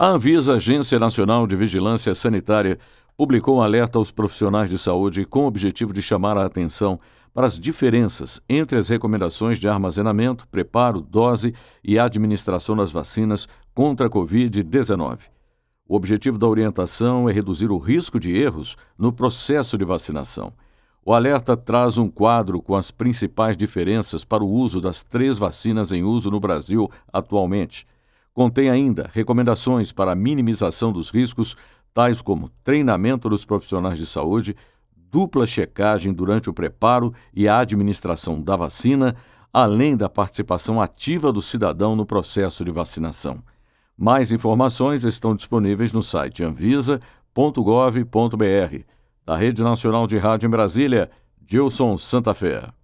A Anvisa, Agência Nacional de Vigilância Sanitária, publicou um alerta aos profissionais de saúde com o objetivo de chamar a atenção para as diferenças entre as recomendações de armazenamento, preparo, dose e administração das vacinas contra a Covid-19. O objetivo da orientação é reduzir o risco de erros no processo de vacinação. O alerta traz um quadro com as principais diferenças para o uso das três vacinas em uso no Brasil atualmente. Contém ainda recomendações para minimização dos riscos, tais como treinamento dos profissionais de saúde, dupla checagem durante o preparo e a administração da vacina, além da participação ativa do cidadão no processo de vacinação. Mais informações estão disponíveis no site anvisa.gov.br. Da Rede Nacional de Rádio em Brasília, Gilson Santa Fé.